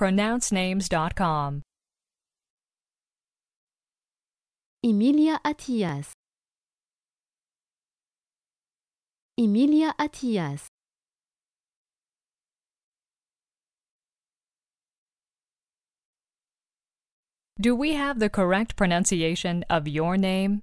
pronouncenames.com. Emilia Atias. Emilia Atias. Do we have the correct pronunciation of your name?